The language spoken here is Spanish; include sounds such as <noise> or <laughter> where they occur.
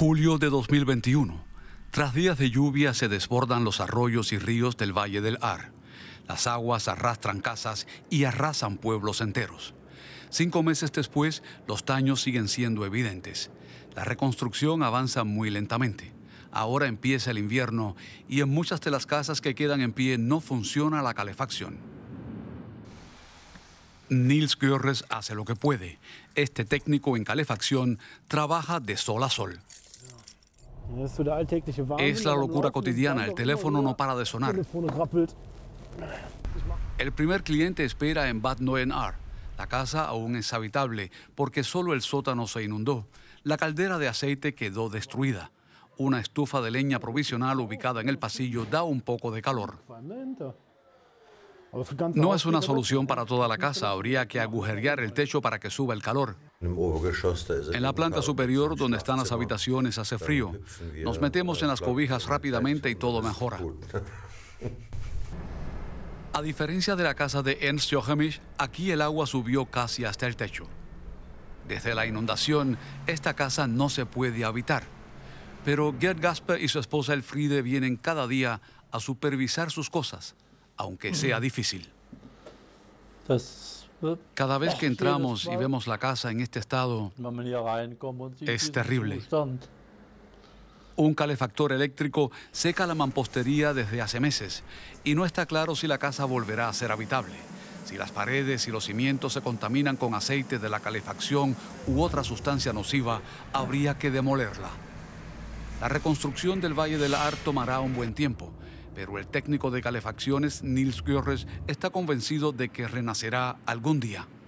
Julio de 2021. Tras días de lluvia se desbordan los arroyos y ríos del Valle del Ar. Las aguas arrastran casas y arrasan pueblos enteros. Cinco meses después, los daños siguen siendo evidentes. La reconstrucción avanza muy lentamente. Ahora empieza el invierno y en muchas de las casas que quedan en pie no funciona la calefacción. Nils Görres hace lo que puede. Este técnico en calefacción trabaja de sol a sol. Es la locura cotidiana, el teléfono no para de sonar. El primer cliente espera en Bad Noenahr. la casa aún es habitable porque solo el sótano se inundó. La caldera de aceite quedó destruida. Una estufa de leña provisional ubicada en el pasillo da un poco de calor. No es una solución para toda la casa, habría que agujerear el techo para que suba el calor. En la planta superior pues, donde están las habitaciones hace frío. Nos metemos en las cobijas rápidamente y todo mejora. <laughs> A diferencia de la casa de Ernst Jochemich, aquí el agua subió casi hasta el techo. Desde la inundación, esta casa no se puede habitar. Pero Gerd Gasper y su esposa Elfriede vienen cada día a supervisar sus cosas, aunque sea difícil. Cada vez que entramos y vemos la casa en este estado, es terrible. Un calefactor eléctrico seca la mampostería desde hace meses y no está claro si la casa volverá a ser habitable, si las paredes y los cimientos se contaminan con aceite de la calefacción u otra sustancia nociva, habría que demolerla. La reconstrucción del Valle del Ar tomará un buen tiempo pero el técnico de calefacciones Nils Görres está convencido de que renacerá algún día.